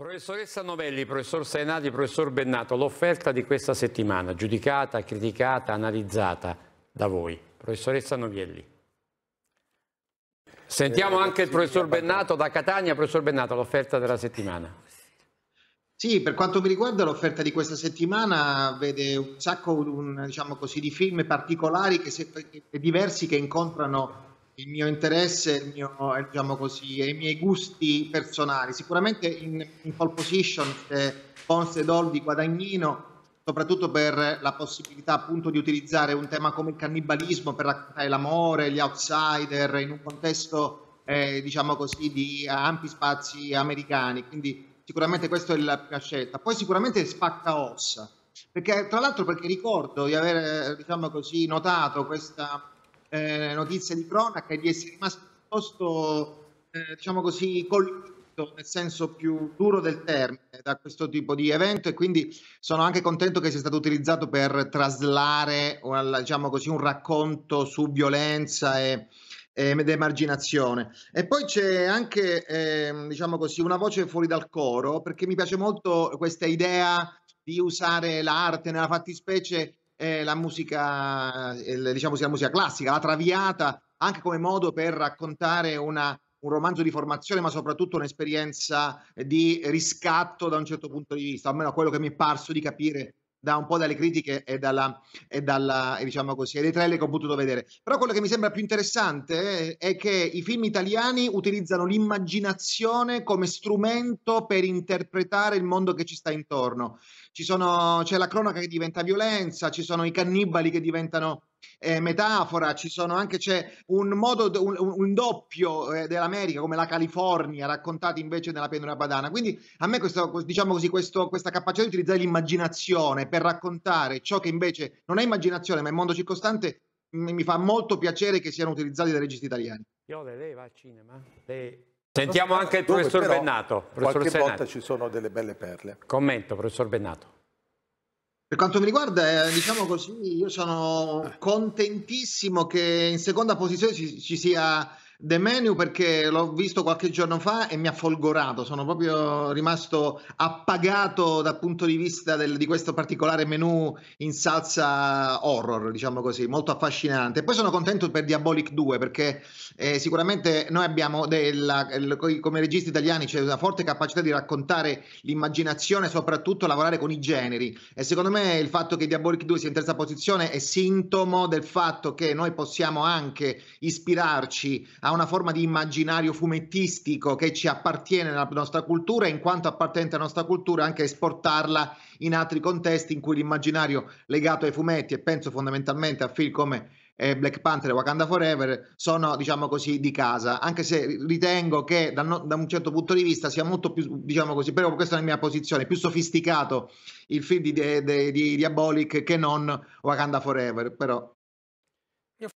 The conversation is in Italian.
Professoressa Novelli, professor Sainati, professor Bennato, l'offerta di questa settimana, giudicata, criticata, analizzata da voi. Professoressa Novelli. Sentiamo eh, anche il professor Bennato da Catania. Professor Bennato, l'offerta della settimana. Sì, per quanto mi riguarda l'offerta di questa settimana vede un sacco un, diciamo così, di film particolari e diversi che incontrano il mio interesse il mio, diciamo così, e i miei gusti personali. Sicuramente in, in pole position c'è eh, Pons Doldi guadagnino, soprattutto per la possibilità appunto di utilizzare un tema come il cannibalismo per raccontare l'amore, gli outsider in un contesto eh, diciamo così di ampi spazi americani. Quindi sicuramente questa è la prima scelta. Poi sicuramente spacca ossa. Perché, tra l'altro perché ricordo di aver eh, diciamo così, notato questa eh, notizia di cronaca e di essere rimasto piuttosto, eh, diciamo così, colpito nel senso più duro del termine da questo tipo di evento e quindi sono anche contento che sia stato utilizzato per traslare una, diciamo così, un racconto su violenza e, ed emarginazione. E poi c'è anche, eh, diciamo così, una voce fuori dal coro, perché mi piace molto questa idea di usare l'arte nella fattispecie eh, la musica, eh, diciamo sia la musica classica, la traviata, anche come modo per raccontare una, un romanzo di formazione, ma soprattutto un'esperienza di riscatto da un certo punto di vista, almeno quello che mi è parso di capire da un po' dalle critiche e dalla, e dalla e diciamo così, dei trailer che ho potuto vedere. Però quello che mi sembra più interessante è che i film italiani utilizzano l'immaginazione come strumento per interpretare il mondo che ci sta intorno. Sono, c'è la cronaca che diventa violenza, ci sono i cannibali che diventano eh, metafora, ci sono anche c'è un modo, un, un doppio eh, dell'America come la California raccontato invece nella pendola padana. Quindi a me questo, diciamo così, questo, questa capacità di utilizzare l'immaginazione per raccontare ciò che invece non è immaginazione ma è il mondo circostante mi, mi fa molto piacere che siano utilizzati dai registi italiani. Iole, lei va al cinema? Lei... Sentiamo anche il professor Dove, però, Bennato. Professor qualche Senato. volta ci sono delle belle perle. Commento, professor Bennato. Per quanto mi riguarda, eh, diciamo così, io sono eh. contentissimo che in seconda posizione ci, ci sia The Menu perché l'ho visto qualche giorno fa e mi ha folgorato, sono proprio rimasto appagato dal punto di vista del, di questo particolare menu in salsa horror, diciamo così, molto affascinante. poi sono contento per Diabolic 2 perché eh, sicuramente noi abbiamo della, come registi italiani c'è una forte capacità di raccontare l'immaginazione, soprattutto lavorare con i generi e secondo me il fatto che Diabolic 2 sia in terza posizione è sintomo del fatto che noi possiamo anche ispirarci a ha una forma di immaginario fumettistico che ci appartiene alla nostra cultura e in quanto appartenente alla nostra cultura anche esportarla in altri contesti in cui l'immaginario legato ai fumetti e penso fondamentalmente a film come eh, Black Panther e Wakanda Forever sono diciamo così di casa anche se ritengo che da, no, da un certo punto di vista sia molto più diciamo così però questa è la mia posizione più sofisticato il film di, di, di, di Diabolic che non Wakanda Forever però